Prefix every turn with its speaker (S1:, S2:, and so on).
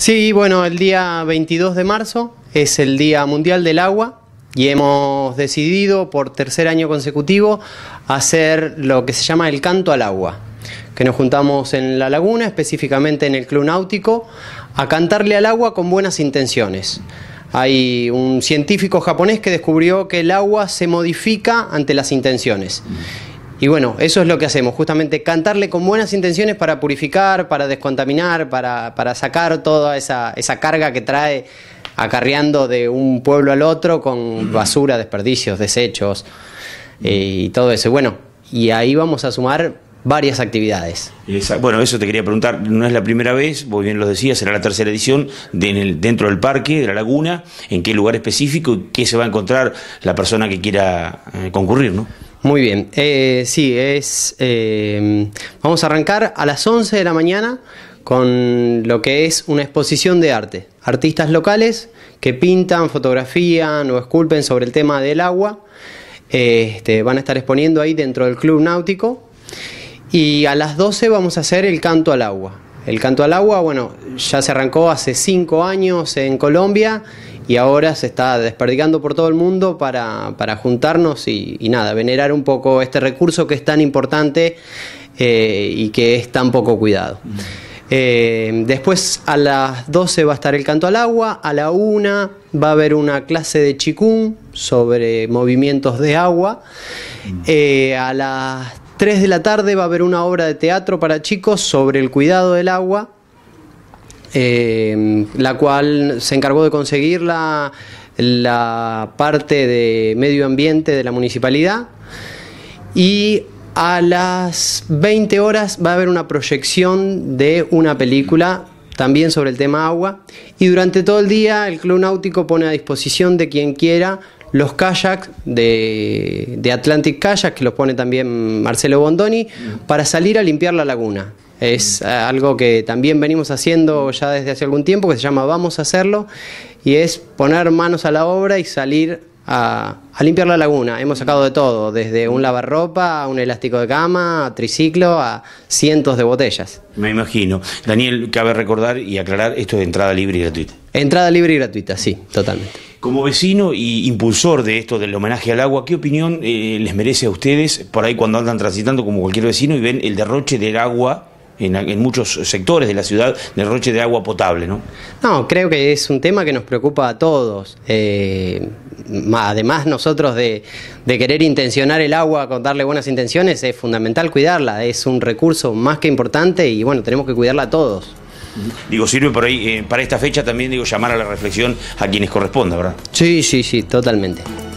S1: Sí, bueno, el día 22 de marzo es el Día Mundial del Agua y hemos decidido por tercer año consecutivo hacer lo que se llama el canto al agua, que nos juntamos en la laguna, específicamente en el Club Náutico, a cantarle al agua con buenas intenciones. Hay un científico japonés que descubrió que el agua se modifica ante las intenciones. Y bueno, eso es lo que hacemos, justamente cantarle con buenas intenciones para purificar, para descontaminar, para, sacar toda esa, esa carga que trae acarreando de un pueblo al otro con basura, desperdicios, desechos eh, y todo eso. Bueno,
S2: y ahí vamos a sumar varias actividades. Bueno, eso te quería preguntar, no es la primera vez, vos bien lo decías, será la tercera edición dentro del parque, de la laguna, en qué lugar específico y qué se va a encontrar la persona que quiera eh, concurrir, ¿no? Muy bien, eh,
S1: sí, es. Eh, vamos a arrancar a las 11 de la mañana con lo que es una exposición de arte. Artistas locales que pintan, fotografían o esculpen sobre el tema del agua. Este, van a estar exponiendo ahí dentro del Club Náutico. Y a las 12 vamos a hacer el canto al agua. El canto al agua, bueno, ya se arrancó hace cinco años en Colombia y ahora se está desperdicando por todo el mundo para, juntarnos y, nada, venerar un poco este recurso que es tan importante eh, y que es tan poco cuidado. Mm. Eh, después a las 12 va a estar el canto al agua, a la 1 va a haber una clase de chikung sobre movimientos de agua, mm. eh, a las 3 de la tarde va a haber una obra de teatro para chicos sobre el cuidado del agua, em, la cual se encargó de conseguir la, la parte de medio ambiente de la municipalidad. Y a las 20 horas va a haber una proyección de una película también sobre el tema agua. Y durante todo el día el Club Náutico pone a disposición de quien quiera los kayaks de, Atlantic Kayaks, que los pone también Marcelo Bondoni, para salir a limpiar la laguna. Es mm. eh, algo que también venimos haciendo ya desde hace algún tiempo, que se llama Vamos a hacerlo, y es poner manos a la obra y salir a, limpiar la laguna. Hemos sacado de todo, desde un lavarropa, a un elástico de cama, a triciclo, a cientos de botellas.
S2: Me imagino. Daniel, cabe recordar y aclarar, esto es entrada libre y gratuita. Entrada libre y gratuita, sí, totalmente. Como vecino y impulsor de esto del homenaje al agua, ¿qué opinión eh, les merece a ustedes por ahí cuando andan transitando como cualquier vecino y ven el derroche del agua en, muchos sectores de la ciudad, derroche de agua potable, ¿no? No, creo que es un tema que nos preocupa a todos.
S1: Eh, además, nosotros de, de, querer intencionar el agua, con darle buenas intenciones, es fundamental cuidarla, es un recurso más que importante y bueno, tenemos que cuidarla a todos
S2: digo, sirve por ahí, eh, para esta fecha también, digo, llamar a la reflexión a quienes corresponda, ¿verdad?
S1: Sí, sí, sí, totalmente.